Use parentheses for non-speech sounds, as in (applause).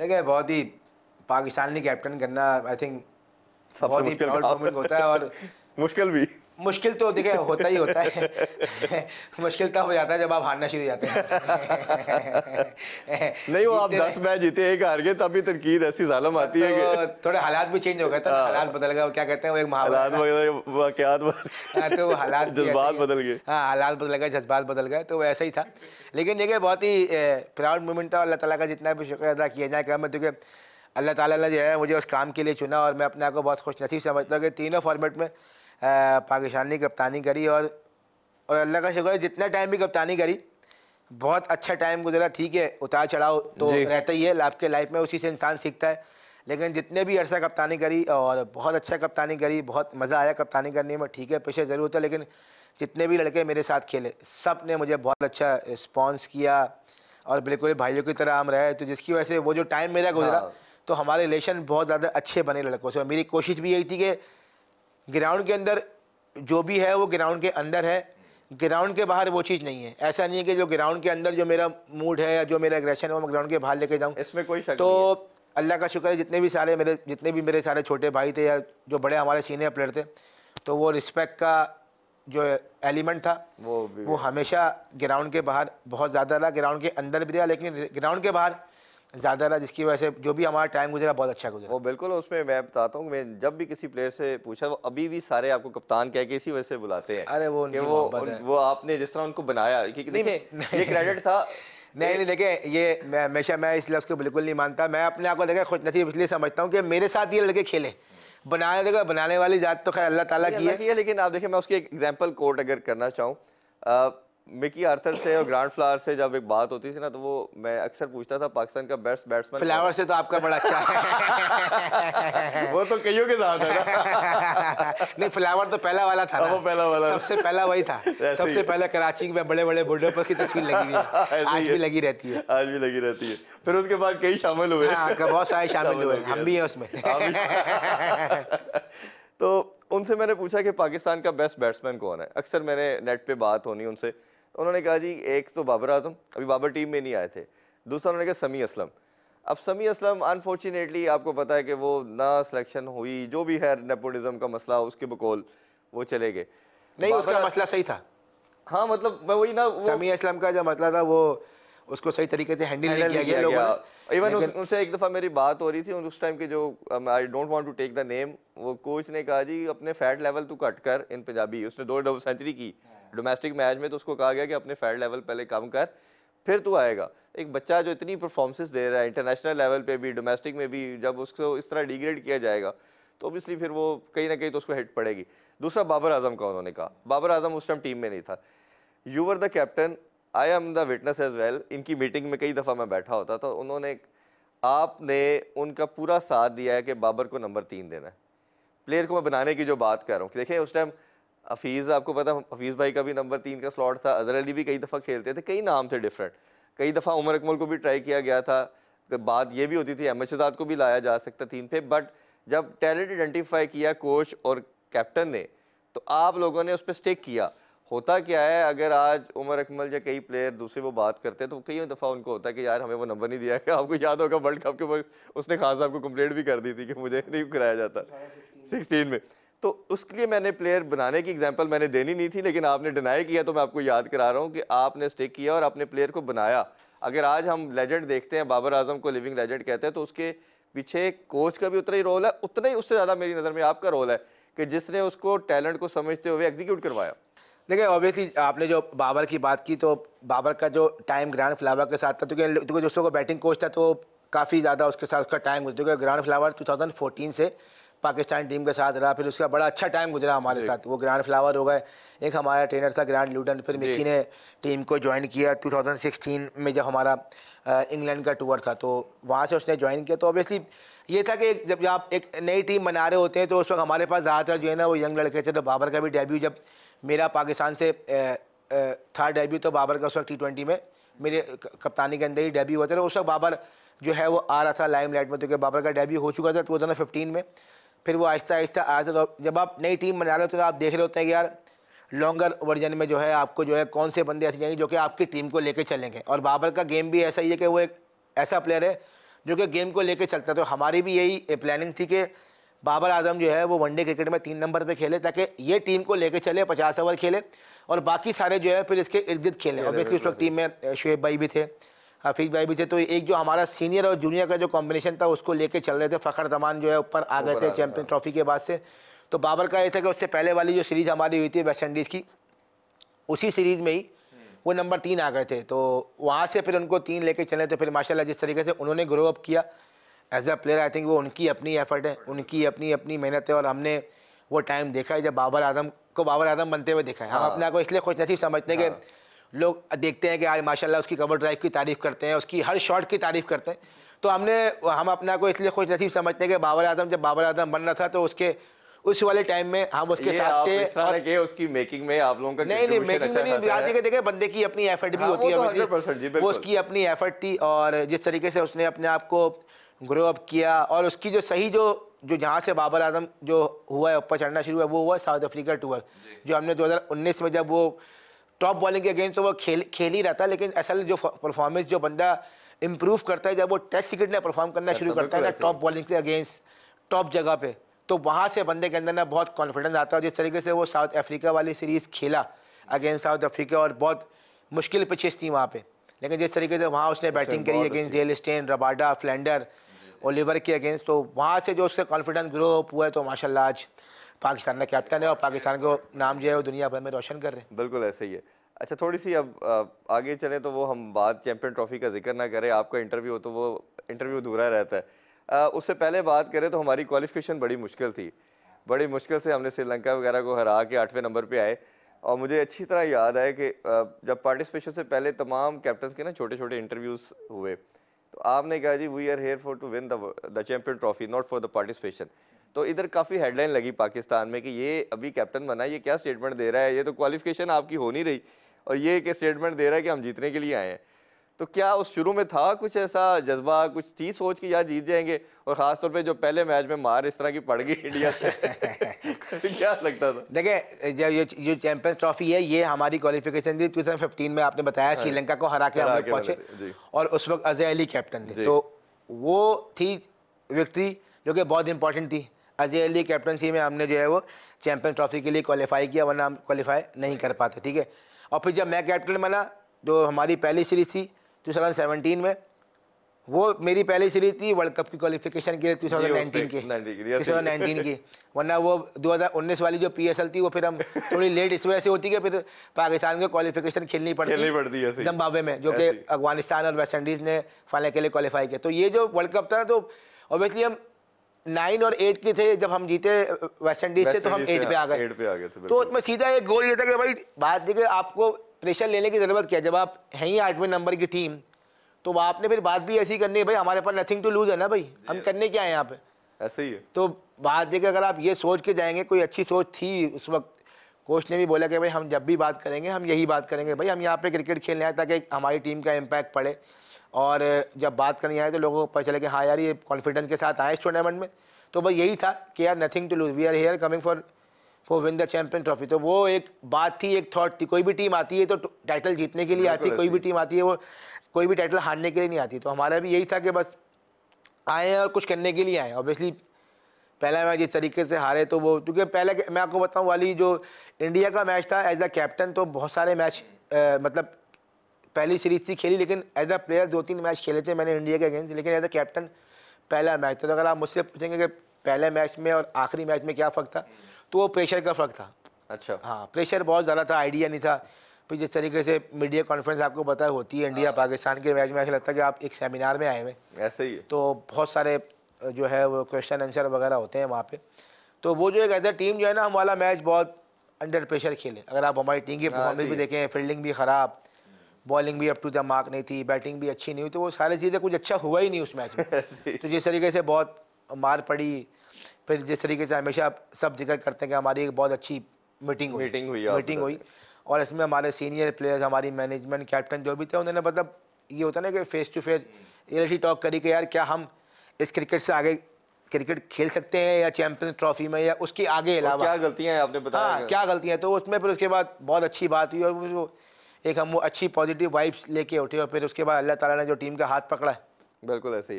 देखिए बहुत ही पाकिस्तानी कैप्टन करना आई थिंक बहुत ही होता है और (laughs) मुश्किल भी मुश्किल तो देखे होता ही होता है (laughs) मुश्किल तब हो जाता है जब आप हारना शुरू हो जाते हैं (laughs) नहीं वो आप दस मैच जीते एक हार गए तभी तनकीद ऐसी जालम आती है तो थोड़े हालात भी चेंज हो गए थे हाँ। हालात बदल गए क्या कहते हैं वो एक हालात वाकत हाँ, तो हालात जज्बात बदल गए हाँ हालात बदल गए जज्बात बदल गए तो वो ऐसा ही था लेकिन देखिए बहुत ही प्राउड मोमेंट था अल्लाह तला का जितना भी शुक्र अदा किया जाए क्या मैं क्योंकि अल्लाह ताला ने जो है मुझे उस काम के लिए चुना और मैं अपने आप को बहुत खुश नसीब समझता हूँ कि तीनों फॉर्मेट में पाकिस्तान ने कप्तानी करी और और अल्लाह का शुक्र है जितना टाइम भी कप्तानी करी बहुत अच्छा टाइम गुजरा ठीक है उतार चढ़ाव तो रहता ही है आपके लाइफ में उसी से इंसान सीखता है लेकिन जितने भी अरसा कप्तानी करी और बहुत अच्छा कप्तानी करी बहुत मज़ा आया कप्तानी करने में ठीक है पेशे ज़रूर था लेकिन जितने भी लड़के मेरे साथ खेले सब ने मुझे बहुत अच्छा रिस्पॉन्स किया और बिल्कुल भाइयों की तरह हम रहे तो जिसकी वजह से वो जो टाइम मेरा गुजरा हाँ। तो हमारे रिलेशन बहुत ज़्यादा अच्छे बने लड़कों से मेरी कोशिश भी यही थी कि ग्राउंड के अंदर जो भी है वो ग्राउंड के अंदर है ग्राउंड के बाहर वो चीज़ नहीं है ऐसा नहीं है कि जो ग्राउंड के अंदर जो मेरा मूड है या जो मेरा एग्रेशन है वो मैं ग्राउंड के बाहर लेके जाऊँ इसमें कोई शक तो अल्लाह का शुक्र है जितने भी सारे मेरे जितने भी मेरे सारे छोटे भाई थे या जो बड़े हमारे सीनियर प्लेयर थे तो वो रिस्पेक्ट का जो एलिमेंट था वो वो हमेशा ग्राउंड के बाहर बहुत ज़्यादा रहा ग्राउंड के अंदर भी रहा लेकिन ग्राउंड के बाहर ज़्यादा रहा जिसकी वजह से जो भी हमारा टाइम गुजरा बहुत अच्छा गुजरा वो बिल्कुल उसमें मैं बताता हूँ मैं जब भी किसी प्लेयर से पूछा वो अभी भी सारे आपको कप्तान कह के इसी वजह से बुलाते हैं अरे वो कि वो वो आपने जिस तरह उनको बनाया क्योंकि देखिए ये क्रेडिट था (laughs) नहीं नहीं देखें ये मैं हमेशा मैं इस लफ्ज़ को बिल्कुल नहीं मानता मैं अपने आप को देखें खुश नसीब इसलिए समझता हूँ कि मेरे साथ ये लड़के खेले बनाने देखो बनाने वाली जात तो खैर अल्लाह ताला की है लेकिन आप देखिए मैं उसकी एक एग्जाम्पल कोट अगर करना चाहूँ मिकी आर्थर से और ग्रांड फ्लावर से जब एक बात होती थी ना तो वो मैं अक्सर पूछता था पाकिस्तान का बेस्ट बैट्समैन फ्लावर से तो आपका बड़ा अच्छा है (laughs) वो तो कईयों के साथ है ना (laughs) नहीं फ्लावर तो पहला वाला था हाँ, वो पहला वाला सबसे पहला वही था (laughs) सबसे पहले कराची में बड़े बड़े बुढ़े पर की तस्वीर लगी हुई है आज भी लगी रहती है आज भी लगी रहती है फिर उसके बाद कई शामिल हुए हाँ, बहुत सारे शामिल हुए हम भी है उसमें तो उनसे मैंने पूछा कि पाकिस्तान का बेस्ट बैट्समैन कौन है अक्सर मैंने नेट पे बात होनी उनसे उन्होंने कहा जी एक तो बाबर आजम अभी बाबर टीम में नहीं आए थे दूसरा उन्होंने कहा समी असलम अब समी असलम अनफॉर्चुनेटली आपको पता है कि वो ना सिलेक्शन हुई जो भी है नेपोटिज्म का मसला उसके बकौल वो चले गए नहीं उसका मसला सही था हाँ मतलब मैं वही ना वो समी असलम का जो मसला था वो उसको सही तरीके से हैंडल नहीं किया गया, गया। गया। इवन उस, उनसे एक दफ़ा मेरी बात हो रही थी उस टाइम के जो I don't want to take the name वो कोच ने कहा जी अपने फैट लेवल तू कट कर इन पंजाबी उसने दो डबल सेंचुरी की डोमेस्टिक मैच में तो उसको कहा गया कि अपने फैट लेवल पहले कम कर फिर तू आएगा एक बच्चा जो इतनी परफॉर्मेंसेस दे रहा है इंटरनेशनल लेवल पे भी डोमेस्टिक में भी जब उसको इस तरह डिग्रेड किया जाएगा तो ऑब्वियसली फिर वो कहीं ना कहीं तो उसको हिट पड़ेगी दूसरा बाबर आजम का उन्होंने कहा बाबर आजम उस टाइम टीम में नहीं था you were the captain I am the witness as well इनकी मीटिंग में कई दफ़ा मैं बैठा होता था उन्होंने आपने उनका पूरा साथ दिया है कि बाबर को नंबर तीन देना है प्लेयर को मैं बनाने की जो बात कर रहा हूँ देखिए उस टाइम हफीज़ आपको पता हफीज़ भाई का भी नंबर तीन का स्लॉट था अजहर अली भी कई दफ़ा खेलते थे कई नाम थे डिफरेंट कई दफ़ा उमर अकमल को भी ट्राई किया गया था तो बात यह भी होती थी अहमद शहजाद को भी लाया जा सकता तीन पे बट जब टैलेंट आइडेंटिफाई किया कोच और कैप्टन ने तो आप लोगों ने उस पर स्टेक किया होता क्या है अगर आज उमर अकमल या कई प्लेयर दूसरे वो बात करते हैं तो कई दफ़ा उनको होता है कि यार हमें वो नंबर नहीं दिया है आपको याद होगा वर्ल्ड कप के ऊपर उसने खान साहब को कंप्लेंट भी कर दी थी कि मुझे नहीं कराया जाता सिक्सटीन में तो उसके लिए मैंने प्लेयर बनाने की एग्जांपल मैंने देनी नहीं थी लेकिन आपने डिनाई किया तो मैं आपको याद करा रहा हूँ कि आपने स्टेक किया और आपने प्लेयर को बनाया अगर आज हम लेजेंड देखते हैं बाबर आजम को लिविंग लेजेंड कहते हैं तो उसके पीछे कोच का भी उतना ही रोल है उतना ही उससे ज़्यादा मेरी नज़र में आपका रोल है कि जिसने उसको टैलेंट को समझते हुए एग्जीक्यूट करवाया देखिए ऑब्वियसली आपने जो बाबर की बात की तो बाबर का जो टाइम ग्रैंड फ्लावर के साथ था तो क्योंकि दोस्तों को बैटिंग कोच था तो काफ़ी ज़्यादा उसके साथ उसका टाइम गुजर क्योंकि ग्रैंड फ्लावर 2014 से पाकिस्तान टीम के साथ रहा फिर उसका बड़ा अच्छा टाइम गुजरा हमारे साथ वो ग्रैंड फ्लावर हो गए एक हमारा ट्रेनर था ग्रैंड ल्यूटन फिर मिक्की ने टीम को ज्वाइन किया 2016 में जब हमारा इंग्लैंड का टूर था तो वहाँ से उसने ज्वाइन किया तो ऑब्वियसली ये था कि जब आप एक नई टीम बना रहे होते हैं तो उस वक्त हमारे पास ज़्यादातर जो है ना वो यंग लड़के थे तो बाबर का भी डेब्यू जब मेरा पाकिस्तान से था डेब्यू तो बाबर का उस वक्त टी में मेरे कप्तानी के अंदर ही डेब्यू हुआ था तो उस वक्त बाबर जो है वो आ रहा था लाइम लाइट में तो बाबर का डेब्यू हो चुका था टू थाउजेंड फिफ्टीन में फिर वो आहिस्ता आहिस्ता आते तो जब आप नई टीम बना रहे हो तो आप देख रहे होते हैं कि यार लॉन्गर वर्जन में जो है आपको जो है कौन से बंदे ऐसे जाएंगे जो कि आपकी टीम को लेके चलेंगे और बाबर का गेम भी ऐसा ही है कि वो एक ऐसा प्लेयर है जो कि गेम को लेके चलता है तो हमारी भी यही प्लानिंग थी कि बाबर आजम जो है वो वनडे क्रिकेट में तीन नंबर पे खेले ताकि ये टीम को लेके चले पचास ओवर खेले और बाकी सारे जो है फिर इसके इर्द गिर्द खेले ऑब्वियसली उस वक्त टीम में शुएब भाई भी थे हफीज़ भाई भी थे तो एक जो हमारा सीनियर और जूनियर का जो कॉम्बिनेशन था उसको लेके चल रहे थे फ़खर तमान जो है ऊपर आ गए थे चैम्पियन ट्रॉफी के बाद से तो बाबर का ये था कि उससे पहले वाली जो सीरीज़ हमारी हुई थी वेस्ट इंडीज़ की उसी सीरीज़ में ही वो नंबर तीन आ गए थे तो वहाँ से फिर उनको तीन लेके चले तो फिर माशाला जिस तरीके से उन्होंने ग्रो अप किया as a player I think वो उनकी अपनी एफर्ट है उनकी अपनी अपनी मेहनत है और हमने वो टाइम देखा है जब बाबर आजम को बाबर आजम बनते हुए देखा है हम हाँ। अपने आप को इसलिए खुश नसीब समझते हैं कि हाँ। लोग देखते हैं कि आज माशाल्लाह उसकी कवर ड्राइव की तारीफ़ करते हैं उसकी हर शॉट की तारीफ़ करते हैं तो हमने हम अपना को इसलिए खुश नसीब समझते हैं कि बाबर आजम जब बाबर आजम बन रहा था तो उसके उस वाले टाइम में हम उसके साथ थे और उसकी मेकिंग में आप लोगों का नहीं नहीं मेकिंग में अच्छा नहीं याद देखे देखे बंदे की अपनी एफर्ट भी हाँ, होती है तो वो उसकी अपनी एफर्ट थी और जिस तरीके से उसने अपने आप को ग्रो अप किया और उसकी जो सही जो जो जहाँ से बाबर आजम जो हुआ है ऊपर चढ़ना शुरू हुआ वो हुआ साउथ अफ्रीका टूर जो हमने 2019 में जब वो टॉप बॉलिंग के अगेंस्ट तो वो खेल खेल ही रहता है लेकिन असल जो परफॉर्मेंस जो बंदा इम्प्रूव करता है जब वो टेस्ट क्रिकेट में परफॉर्म करना शुरू तो करता है ना टॉप बॉलिंग के अगेंस्ट टॉप जगह पे तो वहाँ से बंदे के अंदर ना बहुत कॉन्फिडेंस आता है जिस तरीके से वो साउथ अफ्रीका वाली सीरीज़ खेला अगेंस्ट साउथ अफ्रीका और बहुत मुश्किल पिचेस थी वहाँ पर लेकिन जिस तरीके से वहाँ उसने बैटिंग अच्छा, करी against Dale Steyn Rabada Philander Olivier के अगेंस्ट तो वहाँ से जो उसका कॉन्फिडेंस ग्रो अप हुआ है तो माशाला आज पाकिस्तान का कैप्टन है और पाकिस्तान को नाम जो है वो दुनिया भर में रोशन कर रहे हैं बिल्कुल ऐसे ही है अच्छा थोड़ी सी अब आगे चले तो वो हम बात चैम्पियन ट्रॉफी का जिक्र ना करें आपका इंटरव्यू हो तो वो इंटरव्यू अधूरा रहता है उससे पहले बात करें तो हमारी क्वालिफिकेशन बड़ी मुश्किल थी बड़ी मुश्किल से हमने श्रीलंका वगैरह को हरा के आठवें नंबर पर आए और मुझे अच्छी तरह याद है कि जब पार्टिसिपेशन से पहले तमाम कैप्टन के ना छोटे छोटे इंटरव्यूज़ हुए तो आपने कहा जी we are here for to win the champion trophy not for the participation तो इधर काफ़ी हेडलाइन लगी पाकिस्तान में कि ये अभी कैप्टन बना ये क्या स्टेटमेंट दे रहा है ये तो क्वालिफिकेशन आपकी हो नहीं रही और ये एक स्टेटमेंट दे रहा है कि हम जीतने के लिए आए हैं तो क्या उस शुरू में था कुछ ऐसा जज्बा कुछ थी सोच कि यार जीत जाएंगे और ख़ासतौर पे जो पहले मैच में मार इस तरह की पड़ गई इंडिया से (laughs) क्या लगता था देखिए जो जो चैंपियंस ट्रॉफी है ये हमारी क्वालिफिकेशन थी टू फिफ्टीन में आपने बताया हाँ। श्रीलंका को हरा के पहुंचे और उस वक्त अजय अली कैप्टन थे तो वो थी विक्ट्री जो कि बहुत इंपॉर्टेंट थी अजय अली कैप्टनसी में हमने जो है वो चैम्पियन ट्रॉफी के लिए क्वालिफाई किया वरना हम क्वालिफाई नहीं कर पाते ठीक है और फिर जब मैं कैप्टन बना जो हमारी पहली सीरीज थी टू में वो मेरी पहली सीरीज थी वर्ल्ड कप की क्वालिफिकेशन के लिए टू थाउजेंड नाइनटीन की टू थाउजेंड नाइनटीन की वरना वो दो हज़ार उन्नीस वाली जो पी एस एल थी वो फिर हम (laughs) थोड़ी लेट इस वजह से होती कि फिर पाकिस्तान को क्वालिफिकेशन खेलनी पड़ती पड़ती है जम्बाब्वे में जो कि अफगानिस्तान और वेस्ट इंडीज़ ने फाइनल के लिए क्वालिफाई किया तो ये जो वर्ल्ड कप था तो ऑब्वियसली हम नाइन और एट के थे जब हम जीते वेस्ट इंडीज से तो हम एट पे आ गए एट पे आ गए थे तो उसमें सीधा एक गोल ये था कि भाई बात देखिए आपको प्रेशर लेने की ज़रूरत क्या जब आप हैं ही आठवें नंबर की टीम तो आपने फिर बात भी ऐसी करनी है भाई हमारे पास नथिंग टू लूज है ना भाई हम करने क्या है यहाँ पे ऐसे ही है तो बात देखिए अगर आप ये सोच के जाएंगे कोई अच्छी सोच थी उस वक्त कोच ने भी बोला कि भाई हम जब भी बात करेंगे हम यही बात करेंगे भाई हम यहाँ पे क्रिकेट खेलने आए ताकि हमारी टीम का इम्पैक्ट पड़े और जब बात करनी आए तो लोगों को पता चले कि हाँ यार ये कॉन्फिडेंस के साथ आए इस टूर्नामेंट में तो भाई यही था कि यार nothing to lose we are here coming for for win the champion trophy तो वो एक बात थी एक थाट थी कोई भी टीम आती है तो टाइटल जीतने के लिए आती है कोई भी टीम आती है वो कोई भी टाइटल हारने के लिए नहीं आती तो हमारा भी यही था कि बस आए और कुछ करने के लिए आए ऑब्वियसली पहला मैच जिस तरीके से हारे तो वो क्योंकि पहले मैं आपको बताऊं वाली जो इंडिया का मैच था एज अ कैप्टन तो बहुत सारे मैच आ, मतलब पहली सीरीज थी खेली लेकिन एज अ प्लेयर दो तीन मैच खेले थे मैंने इंडिया के अगेंस्ट लेकिन एज अ कैप्टन पहला मैच था तो अगर आप मुझसे पूछेंगे कि पहले मैच में और आखिरी मैच में क्या फ़र्क था तो वो प्रेशर का फ़र्क था अच्छा हाँ प्रेशर बहुत ज़्यादा था आइडिया नहीं था फिर जिस तरीके से मीडिया कॉन्फ्रेंस आपको पता होती है इंडिया हाँ। पाकिस्तान के मैच में ऐसा लगता है कि आप एक सेमिनार में आए हुए ऐसे ही तो बहुत सारे जो है वो क्वेश्चन आंसर वगैरह होते हैं वहाँ पे तो वो जो एक ऐसा टीम जो है ना हम वाला मैच बहुत अंडर प्रेशर खेले अगर आप हमारी टीम की परफॉर्मेंस हाँ, भी देखें फील्डिंग भी ख़राब बॉलिंग भी अप टू द मार्क नहीं थी बैटिंग भी अच्छी नहीं हुई तो वो सारी चीज़ें कुछ अच्छा हुआ ही नहीं उस मैच में (laughs) तो जिस तरीके से बहुत मार पड़ी फिर जिस तरीके से हमेशा सब जिक्र करते हैं कि हमारी एक बहुत अच्छी मीटिंग हुई मीटिंग हुई मीटिंग हुई और इसमें हमारे सीनियर प्लेयर्स हमारी मैनेजमेंट कैप्टन जो भी थे उन्होंने मतलब ये होता ना कि face to face reality talk करी कि यार क्या हम इस क्रिकेट से आगे क्रिकेट खेल सकते हैं या चैंपियंस ट्रॉफी में या उसके आगे अलावा क्या गलतियां हैं आपने बताया हाँ क्या गलतियां तो उसमें फिर उसके बाद बहुत अच्छी बात हुई और वो एक हम अच्छी पॉजिटिव वाइब्स लेके उठे और फिर उसके बाद अल्लाह ताला ने जो टीम का हाथ पकड़ा है बिल्कुल ऐसे ही